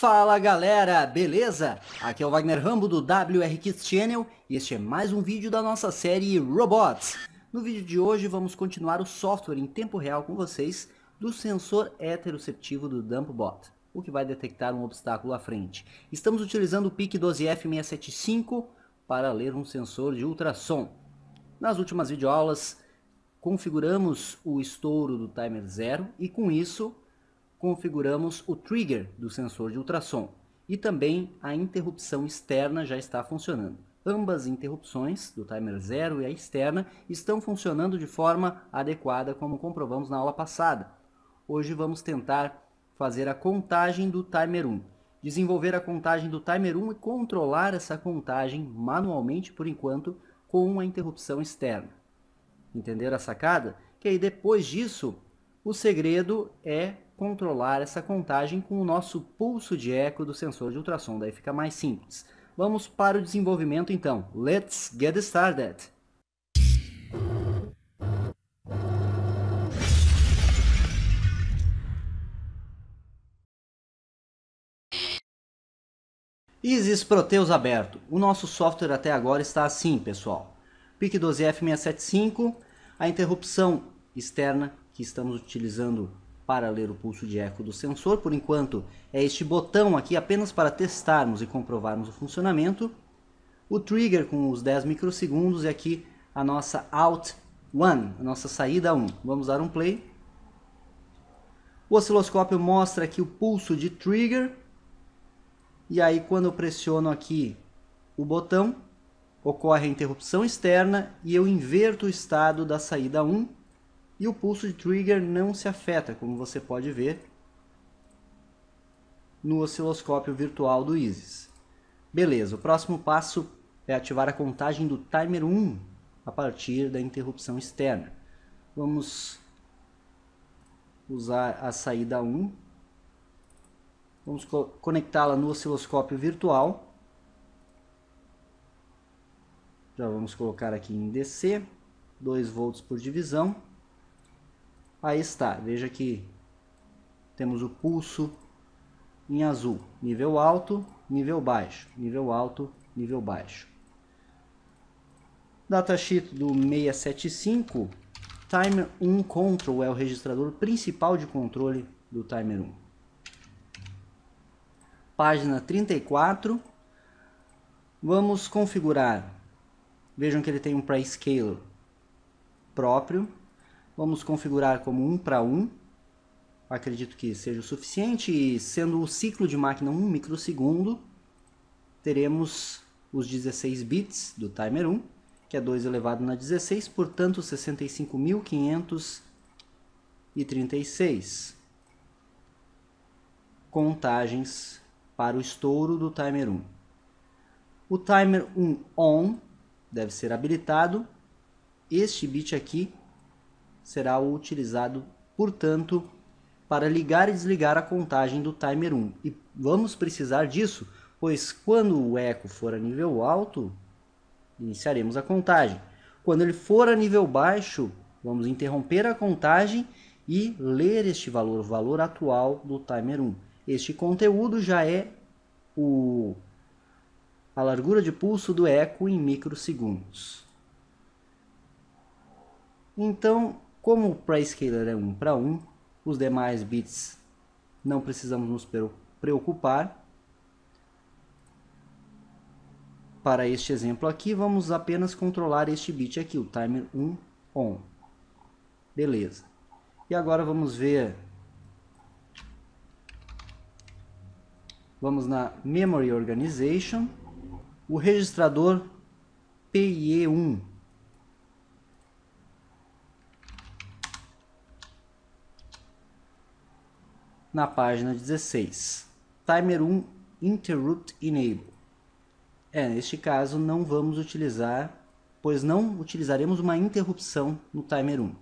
Fala galera, beleza? Aqui é o Wagner Rambo do WR Kids Channel e este é mais um vídeo da nossa série Robots. No vídeo de hoje vamos continuar o software em tempo real com vocês do sensor heteroceptivo do DumpBot, o que vai detectar um obstáculo à frente. Estamos utilizando o PIC 12F675 para ler um sensor de ultrassom. Nas últimas videoaulas configuramos o estouro do timer zero e com isso configuramos o trigger do sensor de ultrassom e também a interrupção externa já está funcionando. Ambas interrupções, do timer zero e a externa, estão funcionando de forma adequada como comprovamos na aula passada. Hoje vamos tentar fazer a contagem do timer 1. Desenvolver a contagem do timer 1 e controlar essa contagem manualmente por enquanto com a interrupção externa. Entenderam a sacada? Que aí depois disso, o segredo é controlar essa contagem com o nosso pulso de eco do sensor de ultrassom, daí fica mais simples. Vamos para o desenvolvimento então. Let's get started! Isis Proteus aberto. O nosso software até agora está assim, pessoal. PIC12F675, a interrupção externa que estamos utilizando para ler o pulso de eco do sensor. Por enquanto, é este botão aqui apenas para testarmos e comprovarmos o funcionamento. O trigger com os 10 microsegundos e é aqui a nossa out 1, a nossa saída 1. Vamos dar um play. O osciloscópio mostra aqui o pulso de trigger. E aí quando eu pressiono aqui o botão, ocorre a interrupção externa e eu inverto o estado da saída 1 e o pulso de trigger não se afeta, como você pode ver no osciloscópio virtual do ISIS. Beleza, o próximo passo é ativar a contagem do timer 1 a partir da interrupção externa. Vamos usar a saída 1. Vamos co conectá-la no osciloscópio virtual. Já vamos colocar aqui em DC, 2 volts por divisão. Aí está, veja que temos o pulso em azul, nível alto, nível baixo, nível alto, nível baixo. Datasheet do 675, Timer 1 Control é o registrador principal de controle do Timer 1. Página 34, vamos configurar. Vejam que ele tem um prescaler próprio Vamos configurar como 1 para 1. Acredito que seja o suficiente. E sendo o ciclo de máquina 1 microsegundo, teremos os 16 bits do timer 1, que é 2 elevado na 16, portanto 65.536 contagens para o estouro do timer 1. O timer 1 on deve ser habilitado. Este bit aqui será utilizado, portanto, para ligar e desligar a contagem do timer 1. E vamos precisar disso, pois quando o eco for a nível alto, iniciaremos a contagem. Quando ele for a nível baixo, vamos interromper a contagem e ler este valor, o valor atual do timer 1. Este conteúdo já é o, a largura de pulso do eco em microsegundos. Então, como o prescaler é 1 para 1, os demais bits não precisamos nos preocupar. Para este exemplo aqui, vamos apenas controlar este bit aqui, o timer 1 on. Beleza. E agora vamos ver... Vamos na Memory Organization. O registrador PIE1 na página 16. Timer 1 Interrupt Enable. É, neste caso não vamos utilizar, pois não utilizaremos uma interrupção no timer 1.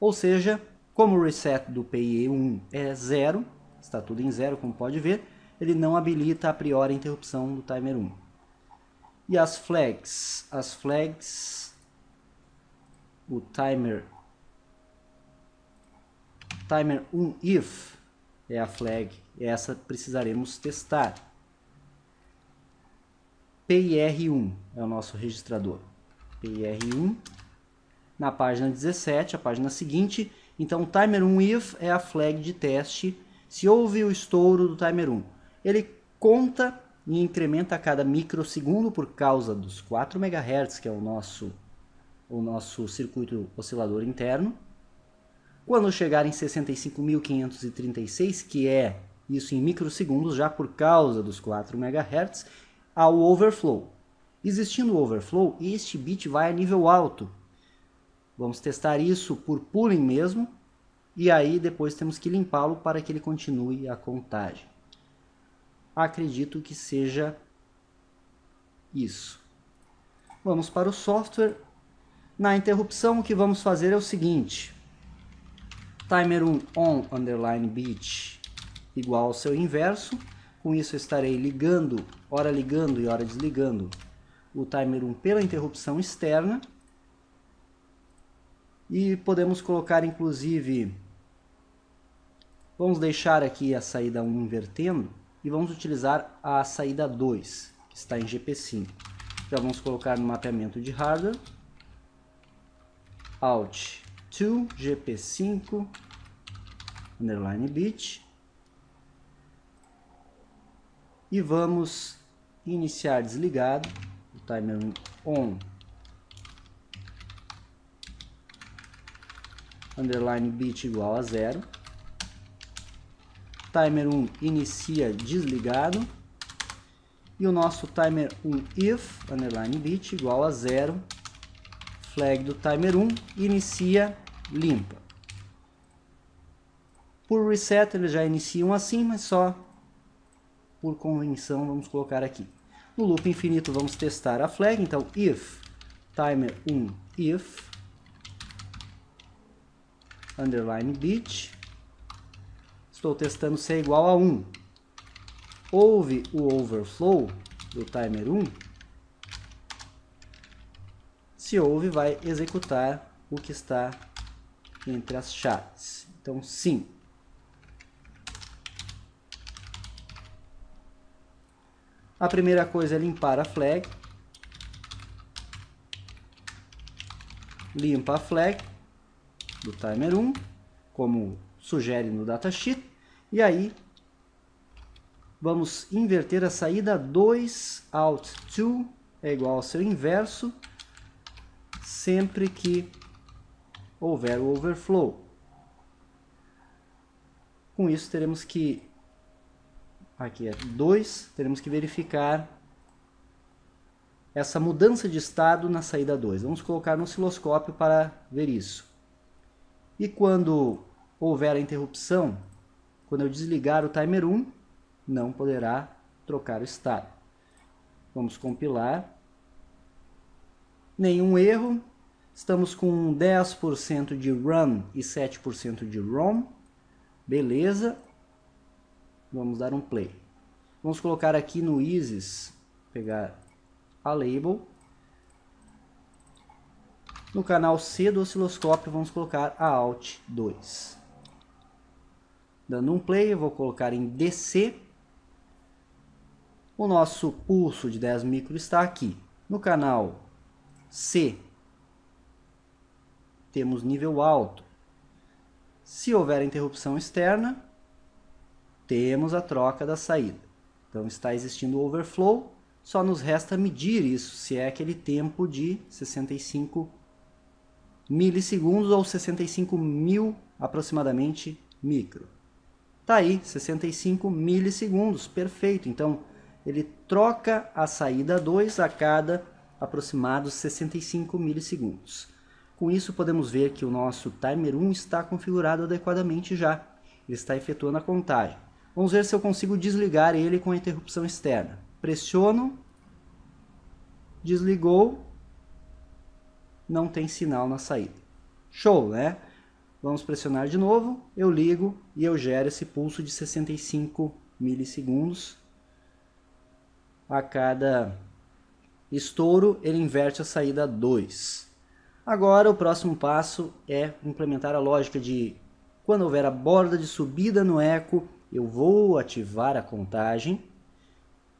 Ou seja, como o reset do PIE1 é zero, está tudo em zero como pode ver, ele não habilita a priori a interrupção do timer 1. E as flags? As flags, o timer, timer 1 if, é a flag. Essa precisaremos testar. PIR1 é o nosso registrador. PIR1 na página 17, a página seguinte. Então, timer 1 if é a flag de teste se houve o estouro do timer 1. Ele conta e incrementa a cada microsegundo por causa dos 4 MHz, que é o nosso, o nosso circuito oscilador interno. Quando chegar em 65.536, que é isso em microsegundos, já por causa dos 4 MHz, há o overflow. Existindo o overflow, este bit vai a nível alto. Vamos testar isso por pooling mesmo, e aí depois temos que limpá-lo para que ele continue a contagem. Acredito que seja isso. Vamos para o software. Na interrupção, o que vamos fazer é o seguinte timer 1 on underline bit igual ao seu inverso. Com isso eu estarei ligando, hora ligando e hora desligando o timer 1 pela interrupção externa. E podemos colocar inclusive, vamos deixar aqui a saída 1 invertendo e vamos utilizar a saída 2, que está em GP5. Já vamos colocar no mapeamento de hardware, Alt to gp5 underline bit e vamos iniciar desligado o timer on underline bit igual a zero timer 1 inicia desligado e o nosso timer 1 if underline bit igual a zero flag do timer 1, inicia limpa. Por reset eles já iniciam assim, mas só por convenção vamos colocar aqui. No loop infinito vamos testar a flag, então if timer 1 if underline bit estou testando se é igual a 1. Houve o overflow do timer 1 se houve vai executar o que está entre as chaves. Então, sim. A primeira coisa é limpar a flag. Limpa a flag do timer 1, como sugere no datasheet. E aí, vamos inverter a saída 2 out 2 é igual ao seu inverso sempre que houver o overflow. Com isso, teremos que, aqui é 2, teremos que verificar essa mudança de estado na saída 2. Vamos colocar no osciloscópio para ver isso. E quando houver a interrupção, quando eu desligar o timer 1, não poderá trocar o estado. Vamos compilar nenhum erro. Estamos com 10% de run e 7% de ROM. Beleza. Vamos dar um play. Vamos colocar aqui no ISIS, pegar a label. No canal C do osciloscópio, vamos colocar a Alt 2. Dando um play, eu vou colocar em DC. O nosso pulso de 10 micro está aqui. No canal C. Temos nível alto. Se houver interrupção externa, temos a troca da saída. Então está existindo o overflow, só nos resta medir isso, se é aquele tempo de 65 milissegundos ou 65 mil aproximadamente micro. Tá aí, 65 milissegundos, perfeito. Então ele troca a saída 2 a cada aproximados 65 milissegundos. Com isso, podemos ver que o nosso timer 1 está configurado adequadamente já. Ele está efetuando a contagem. Vamos ver se eu consigo desligar ele com a interrupção externa. Pressiono, desligou, não tem sinal na saída. Show, né? Vamos pressionar de novo, eu ligo e eu gero esse pulso de 65 milissegundos a cada estouro, ele inverte a saída 2. Agora o próximo passo é implementar a lógica de quando houver a borda de subida no eco, eu vou ativar a contagem.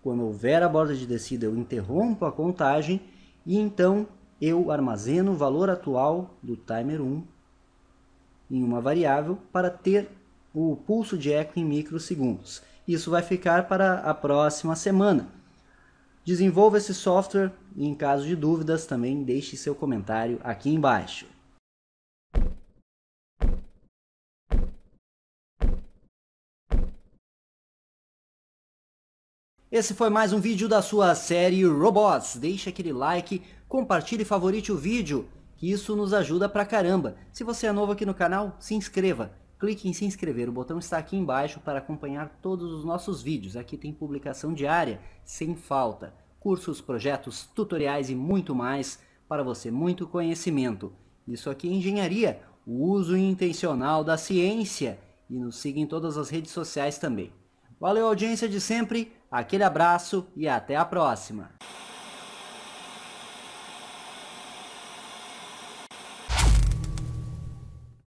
Quando houver a borda de descida, eu interrompo a contagem e então eu armazeno o valor atual do timer 1 em uma variável para ter o pulso de eco em microsegundos. Isso vai ficar para a próxima semana. Desenvolva esse software e, em caso de dúvidas, também deixe seu comentário aqui embaixo. Esse foi mais um vídeo da sua série Robots. Deixe aquele like, compartilhe e favorite o vídeo, que isso nos ajuda pra caramba. Se você é novo aqui no canal, se inscreva. Clique em se inscrever, o botão está aqui embaixo para acompanhar todos os nossos vídeos. Aqui tem publicação diária, sem falta cursos, projetos, tutoriais e muito mais para você, muito conhecimento. Isso aqui é engenharia, o uso intencional da ciência e nos siga em todas as redes sociais também. Valeu audiência de sempre, aquele abraço e até a próxima.